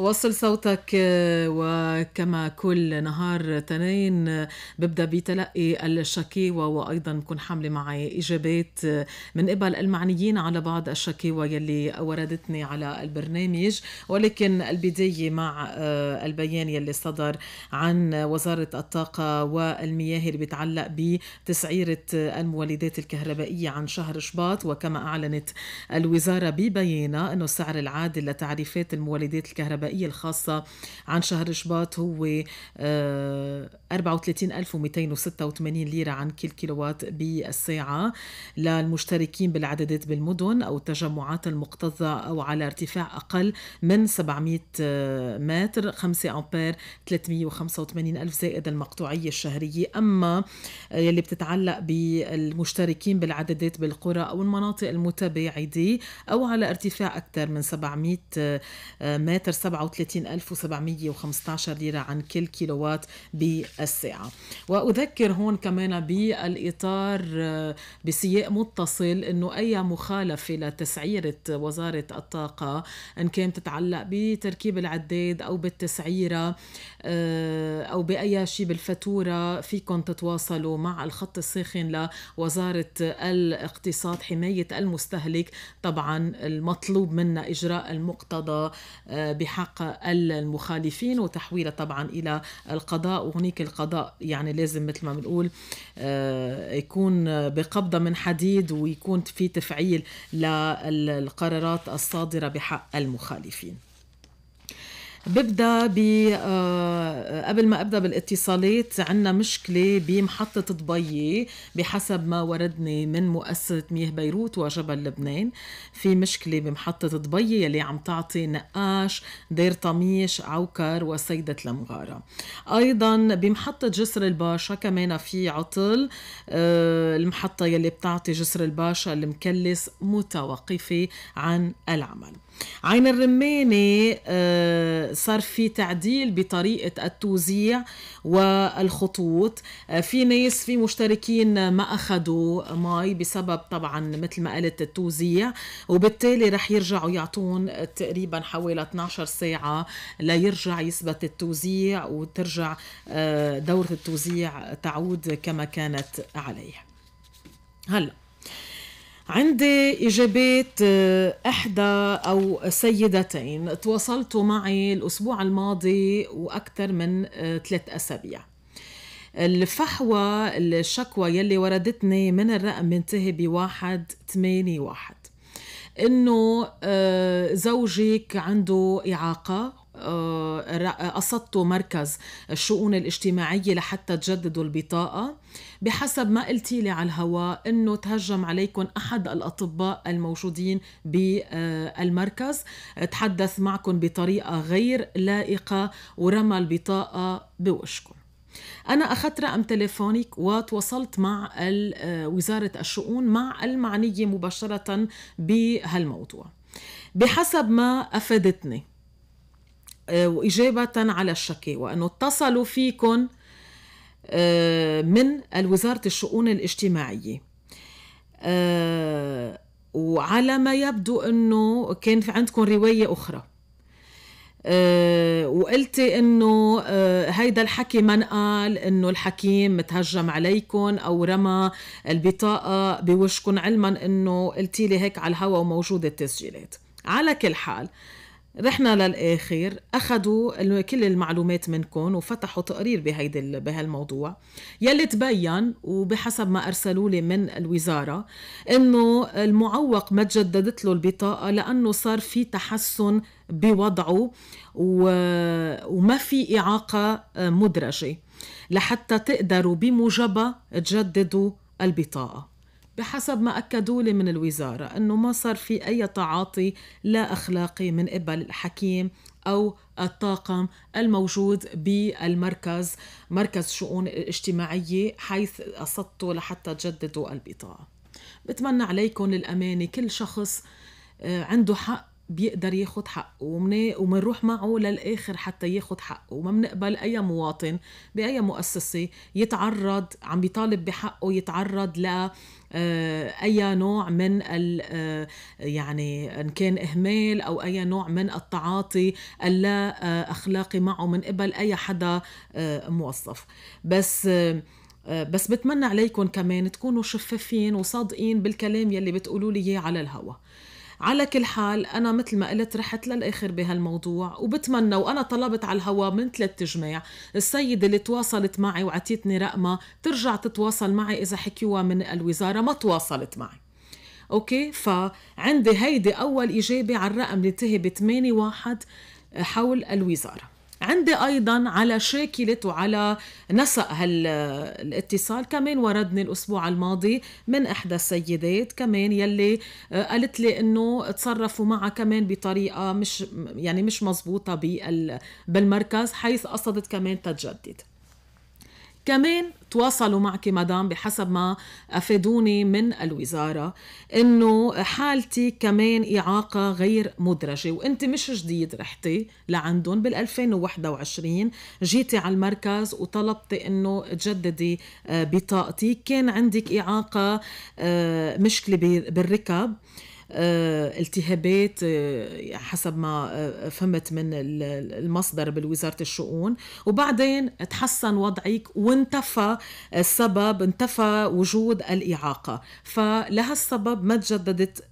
وصل صوتك آه، وكما كل نهار تنين آه، ببدا بتلقي الشكاوى وايضا بكون حامله معي اجابات آه، من قبل المعنيين على بعض الشكاوى يلي وردتني على البرنامج ولكن البدايه مع البيان يلي صدر عن وزاره الطاقه والمياه اللي بيتعلق بتسعيره المولدات الكهربائيه عن شهر شباط وكما اعلنت الوزاره ببيانها انه السعر العادل لتعريفات المولدات الكهربائيه الغذائية الخاصة عن شهر شباط هو آه، 34286 ليرة عن كل كيلووات بالساعة للمشتركين بالعددات بالمدن أو التجمعات المكتظة أو على ارتفاع أقل من 700 متر 5 أمبير 385 ألف زائد المقطوعية الشهرية أما يلي بتتعلق بالمشتركين بالعددات بالقرى أو المناطق المتباعدة أو على ارتفاع أكثر من 700 متر 37715 ليرة عن كل كيلووات بالساعة الساعة وأذكر هون كمان بالإطار آه، بسياق متصل أنه أي مخالفة لتسعيرة وزارة الطاقة إن كانت تتعلق بتركيب العداد أو بالتسعيرة آه، أو بأي شيء بالفاتورة فيكم تتواصلوا مع الخط الساخن لوزارة الاقتصاد حماية المستهلك طبعا المطلوب منا إجراء المقتضى آه، بحق المخالفين وتحويلها طبعا إلى القضاء وهناك القضاء يعني لازم مثل ما بنقول آه، يكون بقبضة من حديد ويكون في تفعيل للقرارات الصادرة بحق المخالفين ببدا ب آه، قبل ما ابدا بالاتصالات عندنا مشكله بمحطه دبي بحسب ما وردني من مؤسسه مياه بيروت وجبل لبنان في مشكله بمحطه دبي يلي عم تعطي نقاش دير طميش عوكر وسيده المغاره ايضا بمحطه جسر الباشا كمان في عطل آه، المحطه يلي بتعطي جسر الباشا المكلس متوقفه عن العمل عين الرمانة آه، صار في تعديل بطريقة التوزيع والخطوط آه، في ناس في مشتركين ما أخذوا مي بسبب طبعا مثل ما قلت التوزيع وبالتالي رح يرجعوا يعطون تقريبا حوالي 12 ساعة ليرجع يثبت التوزيع وترجع آه، دورة التوزيع تعود كما كانت عليه هلأ عندي إجابات آه، إحدى أو سيدتين تواصلتوا معي الأسبوع الماضي وأكثر من آه، ثلاث أسابيع الفحوى الشكوى يلي وردتني من الرقم منتهي بواحد ثمانية واحد انه آه، زوجك عنده اعاقه قصدتوا آه، آه، مركز الشؤون الاجتماعية لحتى تجددوا البطاقة بحسب ما قلتي لي على الهواء انه تهجم عليكم احد الاطباء الموجودين بالمركز تحدث معكم بطريقة غير لائقة ورمى البطاقة بوشكم أنا أخذت رقم تليفونك وتواصلت مع آه، وزارة الشؤون مع المعنية مباشرة بهالموضوع بحسب ما أفادتني آه، وإجابة على الشكاوى أنه اتصلوا فيكم آه، من وزارة الشؤون الاجتماعية آه، وعلى ما يبدو أنه كان في عندكم رواية أخرى أه وقلتي انه أه هيدا الحكي ما قال انه الحكيم متهجم عليكم او رمى البطاقه بوشكم علما انه قلتي لي هيك على الهواء وموجوده التسجيلات على كل حال أه رحنا للاخر اخذوا كل المعلومات منكم وفتحوا تقرير بهيدي بهالموضوع يلي تبين وبحسب ما ارسلوا لي من الوزاره انه المعوق ما تجددت له البطاقه لانه صار في تحسن بوضعه وما في اعاقه آه، مدرجه لحتى تقدروا بموجبها تجددوا البطاقه بحسب ما أكدوا لي من الوزارة أنه ما صار في أي تعاطي لا أخلاقي من قبل الحكيم أو الطاقم الموجود بالمركز مركز شؤون اجتماعية حيث أصدتوا لحتى تجددوا البطاقة بتمنى عليكم للأمانة كل شخص آه، عنده حق بيقدر ياخد حقه إيه، ومنروح معه للآخر حتى ياخد حقه وما بنقبل أي مواطن بأي مؤسسة يتعرض عم بيطالب بحقه يتعرض ل آه، اي نوع من ال آه، يعني ان كان اهمال او اي نوع من التعاطي اللا اخلاقي معه من قبل اي حدا آه، موظف بس بس بتمنى عليكم كمان تكونوا شفافين وصادقين بالكلام يلي بتقولوا لي اياه على الهوا على كل حال أنا مثل ما قلت رحت للآخر بهالموضوع وبتمنى وأنا طلبت على الهوا من ثلاث جماع السيدة اللي تواصلت معي وعطيتني رقمها ترجع تتواصل معي إذا حكيوها من الوزارة ما تواصلت معي اوكي فعندي هيدي اول اجابه على الرقم اللي انتهي ب 81 حول الوزاره عندي ايضا على شاكله وعلى نسق هالاتصال كمان وردني الاسبوع الماضي من احدى السيدات كمان يلي آه، قالت لي انه تصرفوا معها كمان بطريقه مش يعني مش مزبوطه بالمركز حيث قصدت كمان تتجدد كمان تواصلوا معك مدام بحسب ما افادوني من الوزاره انه حالتي كمان اعاقه غير مدرجه وانت مش جديد رحتي لعندهم بال 2021 جيتي على المركز وطلبتي انه تجددي آه، بطاقتي كان عندك اعاقه آه، مشكله بالركب آه، التهابات آه، حسب ما آه، فهمت من المصدر بالوزارة الشؤون وبعدين تحسن وضعك وانتفى السبب انتفى وجود الإعاقة فلها السبب ما تجددت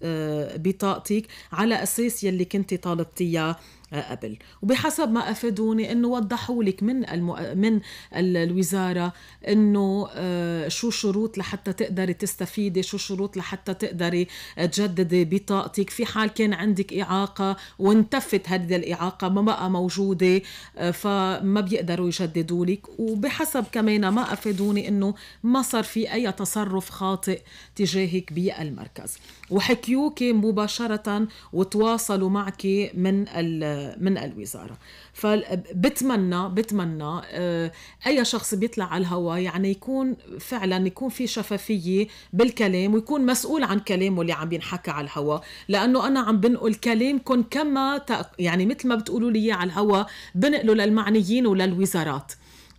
بطاقتك على أساس يلي كنت طالبتيها قبل وبحسب ما افادوني انه وضحوا لك من المو... من الوزاره انه آه، شو شروط لحتى تقدري تستفيدي شو شروط لحتى تقدري تجددي بطاقتك في حال كان عندك اعاقه وانتفت هذه الاعاقه ما بقى موجوده آه، فما بيقدروا يجددوا لك وبحسب كمان ما افادوني انه ما صار في اي تصرف خاطئ تجاهك بالمركز وحكيوكي مباشره وتواصلوا معك من ال من الوزاره فبتمنى بتمنى آه، اي شخص بيطلع على الهواء يعني يكون فعلا يكون في شفافيه بالكلام ويكون مسؤول عن كلامه اللي عم بينحكى على الهواء لانه انا عم بنقل كلامكم كما يعني مثل ما بتقولوا لي على الهواء بنقله للمعنيين وللوزارات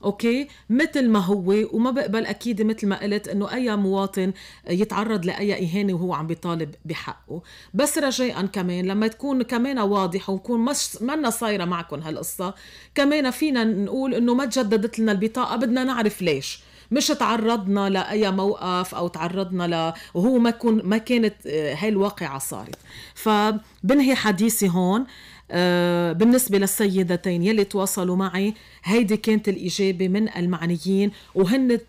اوكي مثل ما هو وما بقبل اكيد مثل ما قلت انه اي مواطن يتعرض لاي اهانه وهو عم بيطالب بحقه بس رجاء كمان لما تكون كمان واضح ونكون مش منا صايره معكم هالقصه كمان فينا نقول انه ما تجددت لنا البطاقه بدنا نعرف ليش مش تعرضنا لاي موقف او تعرضنا ل وهو ما كون ما كانت آه، هاي الواقعه صارت فبنهي حديثي هون آه، بالنسبة للسيدتين يلي تواصلوا معي هيدي كانت الإجابة من المعنيين وهن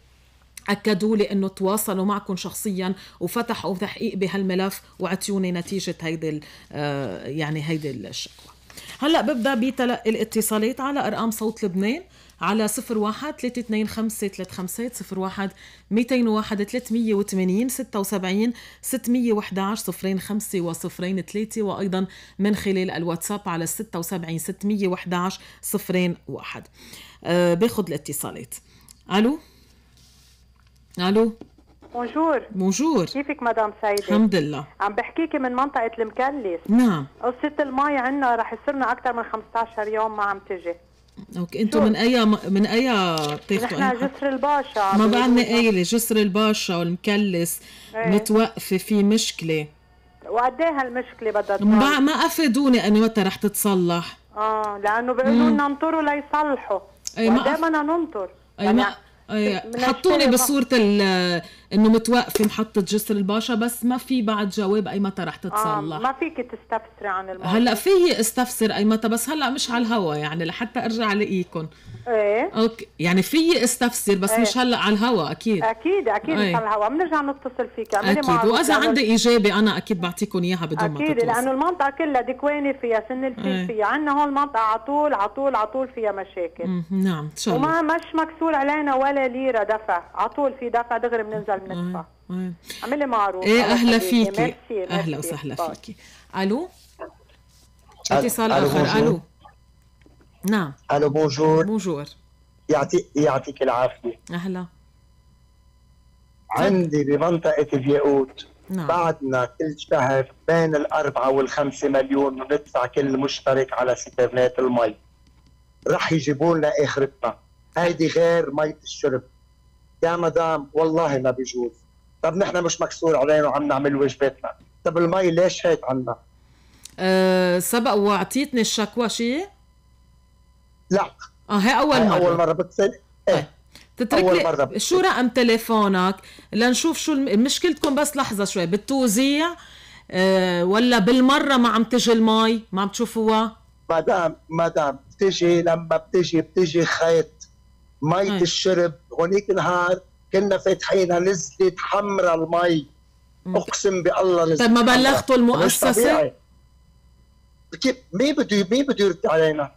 اكدوا لي انه تواصلوا معكم شخصيا وفتحوا تحقيق بهالملف وعطيوني نتيجه هيدي آه، يعني هيدي الشكوى هلا ببدا بتلقي الاتصالات على ارقام صوت لبنان 0548811700 على 01 325 350 201 380 عشر صفرين خمسة و03 وايضا من خلال الواتساب على 76 611 01 واحد آه، باخذ الاتصالات الو الو بونجور بونجور كيفك مدام سيدة؟ الحمد لله عم بحكيكي من منطقة المكلس نعم قصة المي عندنا رح يصيرنا أكثر من 15 يوم ما عم تجي اوكي انتم من اي من اي بتاخذوا نحن جسر الباشا ما بعدنا قايله جسر الباشا والمكلس ايه؟ متوقفه في مشكله وقد ايه هالمشكله بدها ما ما افادوني اني متى رح تتصلح اه لانه بيقولوا لنا انطروا ليصلحوا اي ما إيه بدنا ننطر اي ما يعني أي حطوني بصوره انه متوقفه محطه جسر الباشا بس ما في بعد جواب اي متى رح تتصلح آه ما فيك تستفسري عن الموضوع هلا في استفسر اي متى بس هلا مش على الهوا يعني لحتى ارجع لاقيكم ايه اوكي يعني في استفسر بس ايه؟ مش هلا على الهوا اكيد اكيد اكيد ايه؟ مش على الهوا بنرجع نتصل فيك اكيد واذا عندي اجابه انا اكيد بعطيكم اياها بدون ما اكيد لانه المنطقه كلها دكوانه فيها سن الفيل ايه؟ فيها عندنا هون المنطقه على طول على طول على طول فيها مشاكل نعم ان شاء الله وما مش مكسور علينا ولا ليره دفع على طول في دفع دغري بننزل المدفع عملي معروف ايه اهلا فيكي اهلا وسهلا فيكي الو اتصال اخر الو نعم الو بونجور بونجور يعطيك يعطيك العافيه اهلا عندي بمنطقه الياقوت نعم. بعدنا كل شهر بين الأربعة والخمسة مليون ندفع كل مشترك على سترنات المي رح يجيبوا لنا آخرتنا هيدي غير مي الشرب يا مدام والله ما بيجوز طب نحن مش مكسور علينا وعم نعمل وجبتنا طب المي ليش هيك عنا أه سبق واعطيتني الشكوى شيء لا اه هي اول مرة اول مرة بتسال ايه طيب. تترك أول مرة شو رقم تليفونك لنشوف شو مشكلتكم بس لحظة شوي بالتوزيع أه ولا بالمرة ما عم تجي المي ما عم تشوفوها مدام مدام بتجي لما بتجي بتجي خيط مية الشرب هونيك نهار كنا فاتحينها نزلت حمرا المي اقسم بالله نزلت طيب ما بلغتوا المؤسسه؟ كيف مين بده مين بده يرد علينا؟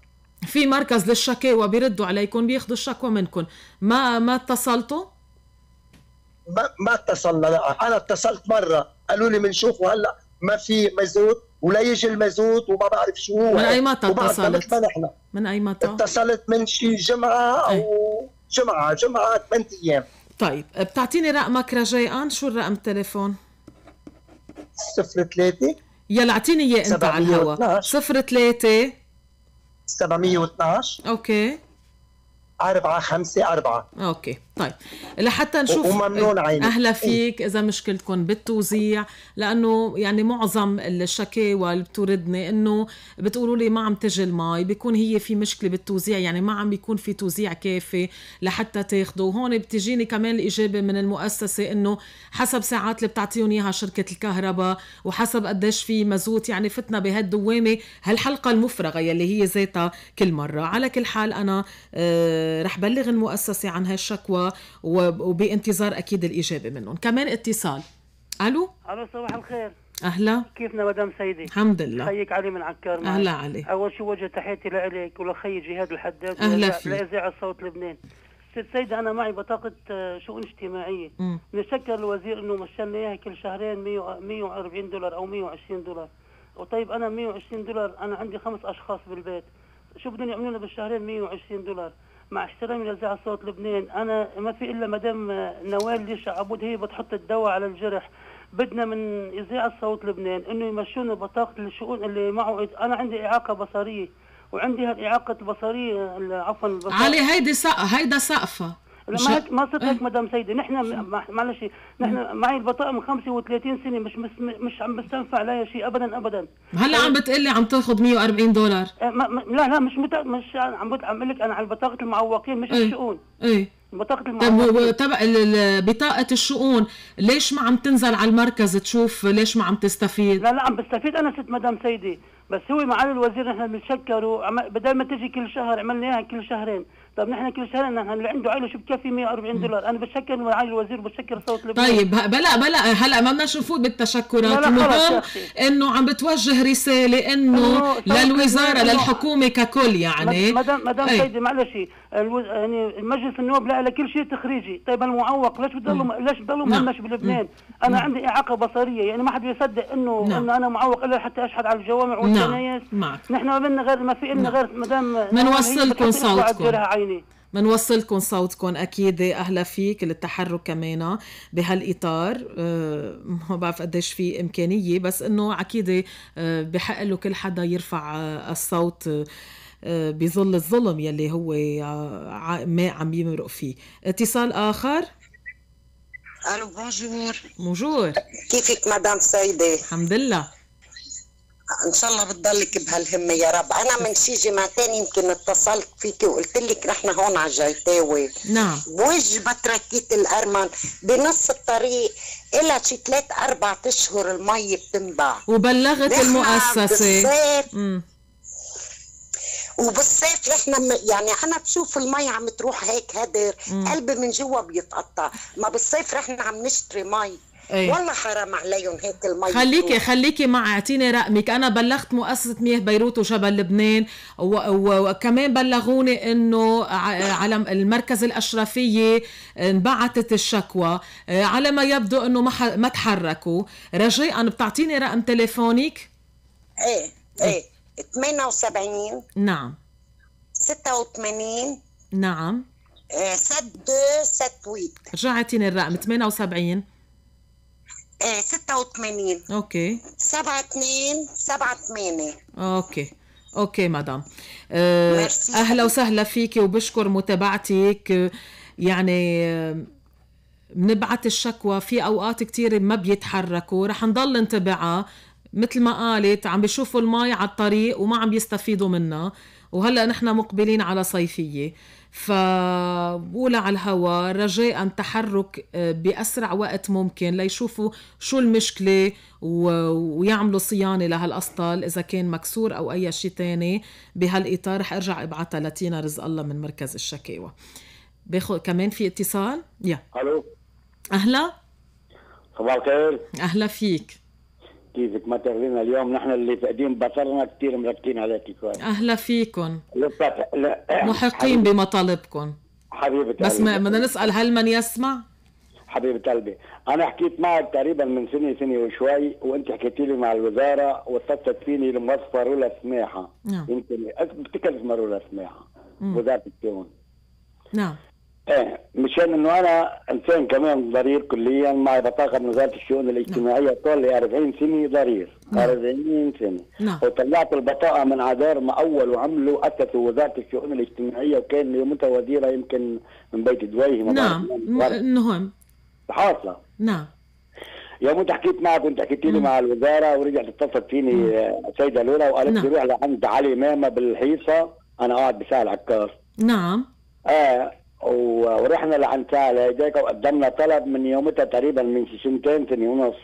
في مركز للشكاوى بيردوا عليكم بياخذوا الشكوى منكم ما ما اتصلتوا؟ ما ما اتصلنا لا انا اتصلت مره قالوا لي بنشوفه هلا ما في مازوت ولا يجي المازوت وما بعرف شو من اي متى اتصلت؟ من اي متى؟ اتصلت من شي جمعه او جمعه جمعه 8 ايام طيب بتعطيني رقمك رجاء شو الرقم التليفون 03 يلا اعطيني اياه انت على صفر 03 712 اوكي أربعة خمسة أربعة أوكي طيب لحتى نشوف وممنون عيني. أهلا إيه. فيك إذا مشكلتكم بالتوزيع لأنه يعني معظم الشكاوى اللي بتوردني إنه بتقولوا لي ما عم تجي المي بيكون هي في مشكلة بالتوزيع يعني ما عم بيكون في توزيع كافي لحتى تاخده وهون بتجيني كمان الإجابة من المؤسسة إنه حسب ساعات اللي بتعطيهم إياها شركة الكهرباء وحسب قديش في مازوت يعني فتنا بهالدوامة هالحلقة المفرغة يلي هي ذاتها كل مرة على كل حال أنا آه رح بلغ المؤسسة عن هالشكوى وبانتظار أكيد الإجابة منهم كمان اتصال ألو ألو صباح الخير اهلا كيفنا مدام سيدي الحمد لله خيك علي من عكار اهلا علي اول شيء وجه تحياتي لك ولخي جهاد الحداد اهلا فيك لاذاعه صوت لبنان ست سيدة أنا معي بطاقة آه، شؤون اجتماعية نشكر الوزير إنه مشينا إياها كل شهرين 140 دولار أو 120 دولار وطيب أنا 120 دولار أنا عندي خمس أشخاص بالبيت شو بدهم يعملوا لنا بالشهرين 120 دولار مع احترامي لاذاعه صوت لبنان انا ما في الا مدام نوال ليش عبود هي بتحط الدواء على الجرح بدنا من اذاعه صوت لبنان انه يمشون بطاقه الشؤون اللي معه انا عندي اعاقه بصريه وعندي هالاعاقه البصريه عفوا البصرية. علي هيدي سق... هيدا سقفه إيه؟ ما ما صرت مدام سيدة نحن معلش نحن معي البطاقه من 35 سنه مش مش, مش عم بستنفع لا شيء ابدا ابدا هلا عم أه، بتقلي عم تاخذ 140 دولار أه، لا لا مش مت... مش عم عم بقول لك انا على بطاقه المعوقين مش ايه. الشؤون ايه بطاقه طيب، المعوقين طب بطاقه الشؤون ليش ما عم تنزل على المركز تشوف ليش ما عم تستفيد لا لا عم بستفيد انا ست مدام سيدي بس هو معالي الوزير نحن بنشكره بدل ما تجي كل شهر عملنا اياها كل شهرين طب نحن كل شهر نحن اللي عنده عائله شو بكفي 140 دولار انا بشكر معالي الوزير بشكر صوت لبنان طيب بلا بلا هلا ما بدنا نفوت بالتشكرات المهم انه عم بتوجه رساله انه للوزاره للحكومه ككل يعني مدام مدام طيب. سيدي معلش الوز... يعني مجلس النواب لا على كل شيء تخريجي طيب المعوق ليش بضلوا نعم. ليش بضلوا نعم. مهمش بلبنان نعم. انا عندي اعاقه بصريه يعني ما حد يصدق انه نعم. انه انا معوق الا حتى اشحد على الجوامع والكنايس نعم. نحن ما بدنا غير ما في لنا غير ما دام بنوصلكم صوتكم منوصلكم صوتكم اكيد اهلا فيك للتحرك كمان بهالاطار أه ما بعرف قديش في امكانيه بس انه اكيد آه، بحق له كل حدا يرفع آه، الصوت آه، بظل الظلم يلي هو آه، ما عم يمرق فيه اتصال آخر الو بونجور بونجور كيفك مدام سيدة الحمد لله ان شاء الله بتضلك بهالهمة يا رب انا من شي جمعتين يمكن اتصلت فيكي وقلت لك نحن هون على الجيتاوي نعم بوجه بتركيت الارمن بنص الطريق إلى شي ثلاث اربع اشهر المي بتنبع وبلغت المؤسسة وبالصيف احنا يعني انا بشوف المي عم تروح هيك هدر قلبي من جوا بيتقطع ما بالصيف احنا عم نشتري مي أيه. والله حرام عليهم هيك المي خليكي خليكي مع اعطيني رقمك انا بلغت مؤسسه مياه بيروت وجبل لبنان وكمان بلغوني انه على المركز الاشرفيه انبعثت الشكوى آه، على ما يبدو انه ما ما تحركوا رجاء بتعطيني رقم تليفونك ايه ايه 78 نعم 86 نعم 7 2 7 8 رجع اعطيني الرقم 78 86 آه، اوكي 7 2 7 8 اوكي اوكي مدام آه، اهلا وسهلا فيكي وبشكر متابعتك يعني بنبعث آه، الشكوى في اوقات كثير ما بيتحركوا رح نضل نتبعها مثل ما قالت عم بيشوفوا المي على الطريق وما عم بيستفيدوا منها وهلا نحن مقبلين على صيفيه فبقول على الهوا رجاء تحرك آه، باسرع وقت ممكن ليشوفوا شو المشكله ويعملوا صيانه لهالاسطل اذا كان مكسور او اي شيء تاني بهالاطار رح ارجع ابعتها لتينا رزق الله من مركز الشكاوى باخذ كمان في اتصال يا الو اهلا صباح الخير اهلا فيك كيفك ما تاخذينا اليوم نحن اللي تقديم بصرنا كثير مركزين عليك كويس اهلا فيكم محقين بمطالبكم حبيبة بس بدنا نسال هل من يسمع؟ حبيبة قلبي أنا حكيت معك تقريبا من سنة سنة وشوي وأنت حكيت لي مع الوزارة واتصلت فيني لموظفه رولا سماحة نعم يمكن بتكلف اسمها رولا سماحة وزارة الشؤون نعم ايه مشان انه انا انسان كمان ضرير كليا مع بطاقه من وزاره الشؤون الاجتماعيه طول لي 40 سنه ضرير 40 نعم. سنه نعم. وطلعت البطاقه من عذار ما اول وعملوا اسسوا وزاره الشؤون الاجتماعيه وكان يومتها وزيره يمكن من بيت دويه نعم المهم حاصله نعم يوم حكيت معك كنت حكيت لي نعم. مع الوزاره ورجعت اتصلت فيني نعم. سيده لولا وقالت لي روح لعند علي ماما بالحيصه انا قاعد بساعه العكاظ نعم اه ورحنا لعنكال هيداك وقدمنا طلب من يومتها تقريبا من سنتين سنه ونص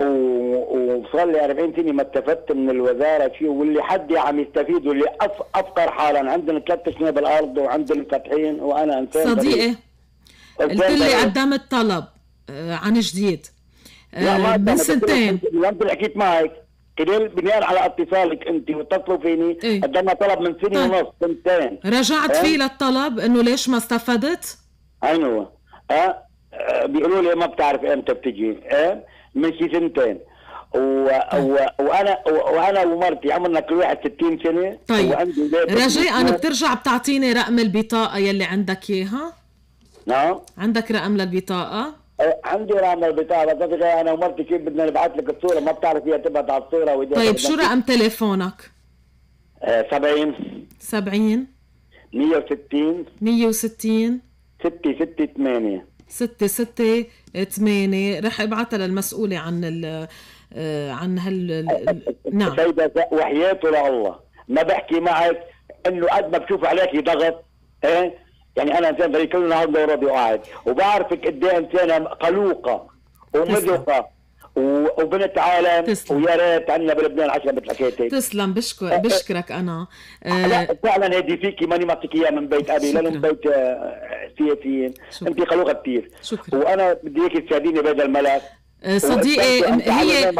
وصار لي 40 سنه ما استفدت من الوزاره شيء واللي حدي يعني عم يستفيد واللي أف افقر حالا عندنا ثلاث سنين بالارض وعندنا فاتحين وانا انسان صديقي قلت لي قدمت طلب آه، عن جديد آه، من سنتين ما حكيت معك خلال بناء على اتصالك انت واتصلوا فيني إيه؟ قدمنا طلب من سنه طيب. ونص سنتين رجعت أه؟ فيه للطلب انه ليش ما استفدت؟ ايوه أه؟ بيقولوا لي ما بتعرف امتى بتجي أه؟ من شي سنتين طيب. وانا وانا ومرتي عمرنا كل واحد 60 سنه طيب رجاء بترجع بتعطيني رقم البطاقه يلي عندك اياها؟ نعم عندك رقم للبطاقه؟ عندي رقم البتاع بس انا ومرتي كيف بدنا نبعث لك الصوره ما بتعرف هي تبعت على الصوره طيب شو رقم تليفونك؟ 70 70 160 160 668 8 رح ابعتها للمسؤولة عن ال آه، عن هال نعم سيدة وحياته لله ما بحكي معك انه قد ما بشوف عليك ضغط ايه يعني انا انسان فريق النهارده وراضي وقاعد وبعرفك قد ايه انسانه قلوقه ومذوقه وبنت عالم تسلم. ويا ريت عندنا بلبنان عشان مثل حكيتك تسلم بشكر أه، أه. بشكرك انا آه, أه، لا فعلا هدي فيكي ماني معطيك اياها من بيت ابي لانه من بيت سياسيين انت قلوقه كثير وانا بدي اياك تساعديني بهذا الملف آه، صديقي آه، هي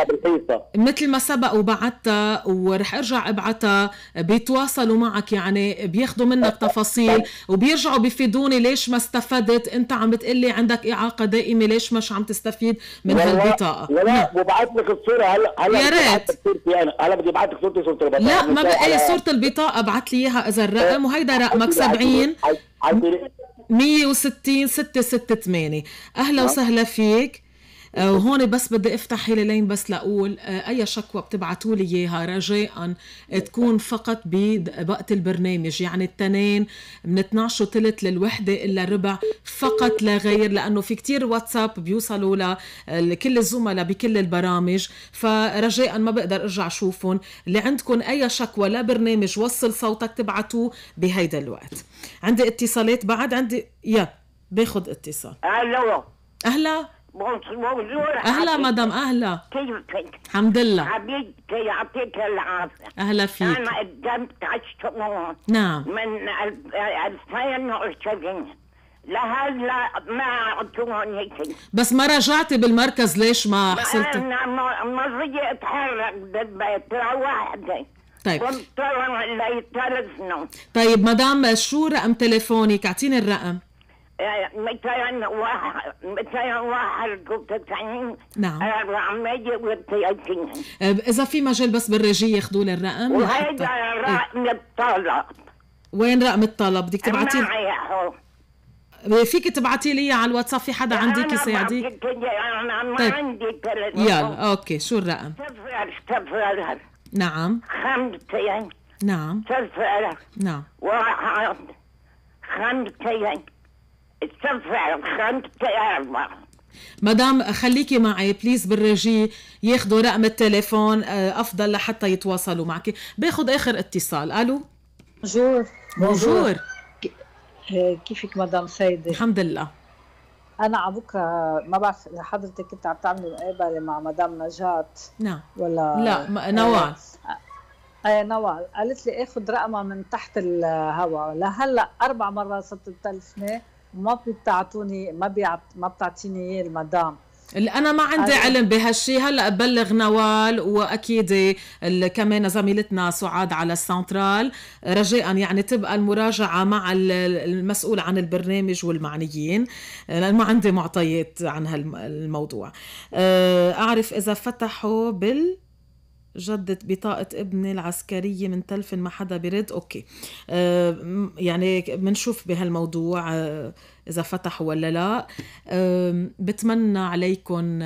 مثل ما سبق وبعتها ورح ارجع ابعتها بيتواصلوا معك يعني بياخذوا منك تفاصيل وبيرجعوا بيفيدوني ليش ما استفدت انت عم بتقلي عندك اعاقه دائمه ليش مش عم تستفيد من هالبطاقه لا لا نعم. ببعث لك الصوره هلا هلا يا ريت هلا بدي ابعث لك صورتي صوره البطاقه لا ما بقى صوره البطاقه ابعث لي اياها اذا الرقم وهيدا رقمك 70 160 668 اهلا نعم. وسهلا فيك آه، وهون بس بدي افتح هلالين بس لاقول آه، اي شكوى بتبعتوا لي اياها رجاء آه، تكون فقط بوقت البرنامج يعني التنين من 12 وثلث للوحده الا ربع فقط لا غير لانه في كتير واتساب بيوصلوا لكل الزملاء بكل البرامج فرجاء ما بقدر ارجع اشوفهم اللي عندكم اي شكوى لبرنامج وصل صوتك تبعتوه بهيدا الوقت عندي اتصالات بعد عندي يا باخذ اتصال الو اهلا بونسوار أهلا مدام أهلا كيفك؟ الحمد لله حبيبتي يعطيك العافية أهلا فيك أنا قدمت عشت نعم من 2020 لهلا ما اعطوني بس ما رجعتي بالمركز ليش ما حصلت؟ انا رجعت اتحرك بالبيت لوحدي طيب طيب مدام شو رقم تليفونك؟ اعطيني الرقم نعم 430 اذا في مجال بس بالرجية ياخذوا لي الرقم وهيدا إيه. رقم الطلب وين رقم الطلب بدك تبعتي معي إيه، فيك تبعتي لي على الواتساب في حدا عندك يساعدك انا ما طيب. عندي يلا اوكي شو الرقم صفر صفر نعم خمسة نعم صفر نعم واحد خمسة مدام خليكي معي بليز بالرجي ياخذوا رقم التليفون آه، افضل لحتى يتواصلوا معك باخذ اخر اتصال الو بونجور بونجور آه، كيفك مدام سيدة الحمد لله انا على بكره آه، ما بعرف اذا حضرتك كنت عم تعملي مقابله مع مدام نجاة نعم ولا لا نوال ايه نوال قالت لي اخذ رقمها من تحت الهواء لهلا اربع مرات صرت بتلفني ما بتعطوني ما بيعط ما بتعطيني اياه المدام اللي انا ما عندي أيوة. علم بهالشيء هلا ابلغ نوال واكيد كمان زميلتنا سعاد على السنترال رجاء يعني تبقى المراجعه مع المسؤول عن البرنامج والمعنيين لان ما عندي معطيات عن هالموضوع أه، اعرف اذا فتحوا بال جدت بطاقة ابني العسكرية من تلفن ما حدا برد أوكي آه، يعني بنشوف بهالموضوع آه، إذا فتحوا ولا لا بتمنى عليكم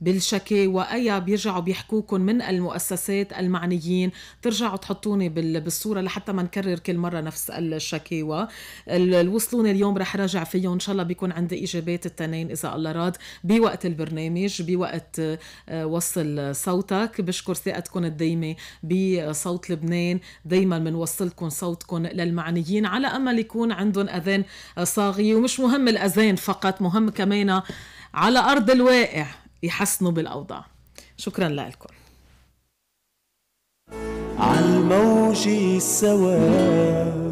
بالشكاوى أيا بيرجعوا بيحكوكم من المؤسسات المعنيين ترجعوا تحطوني بالصورة لحتى ما نكرر كل مرة نفس الشكاوى اللي وصلوني اليوم رح راجع فيهم إن شاء الله بيكون عندي إجابات التنين إذا الله راد بوقت البرنامج بوقت أه، وصل صوتك بشكر ثقتكم الدايمة بصوت لبنان دايما بنوصلكم صوتكم للمعنيين على أمل يكون عندهم أذان صاغي ومش مش مهم الاذان فقط مهم كمان على ارض الواقع يحسنوا بالاوضاع شكرا لكم الموج السواد